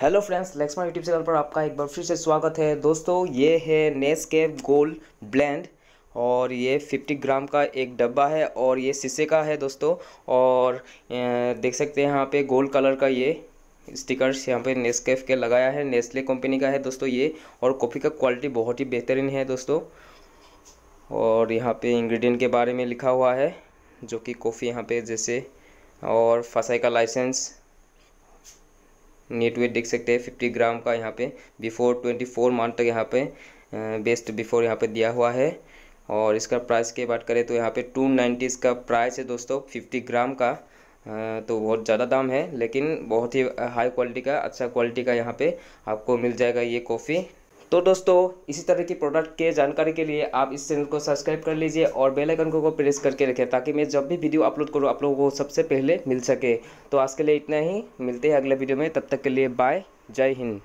hello friends लेक्समा YouTube channel पर आपका एक बार फिर से स्वागत है दोस्तों ये है नेस्केफ गोल्ड ब्लेंड और ये 50 ग्राम का एक डब्बा है और ये शीशे का है दोस्तों और देख सकते हैं यहाँ पे गोल्ड कलर का ये स्टिकर्स यहाँ पे नेस्केफ के लगाया है नेस्ले कंपनी का है दोस्तों ये और कॉफ़ी का क्वालिटी बहुत ही बेहतरीन है दोस्तों और यहाँ पे इंग्रेडिएंट के बारे में लिखा हुआ है जो कि कॉफ़ी यहाँ पे जैसे और फसाई का लाइसेंस नेट वेट देख सकते हैं फिफ्टी ग्राम का यहाँ पे बिफोर ट्वेंटी फोर मंथ तक यहाँ पे बेस्ट बिफोर यहाँ पे दिया हुआ है और इसका प्राइस की बात करें तो यहाँ पे टू नाइन्टी इसका प्राइस है दोस्तों फिफ्टी ग्राम का तो बहुत ज़्यादा दाम है लेकिन बहुत ही हाई क्वालिटी का अच्छा क्वालिटी का यहाँ पे आपको मिल जाएगा ये कॉफ़ी तो दोस्तों इसी तरह की प्रोडक्ट के जानकारी के लिए आप इस चैनल को सब्सक्राइब कर लीजिए और बेल आइकन को प्रेस करके रखें ताकि मैं जब भी वीडियो अपलोड करूँ आप लोगों को सबसे पहले मिल सके तो आज के लिए इतना ही मिलते हैं अगले वीडियो में तब तक के लिए बाय जय हिंद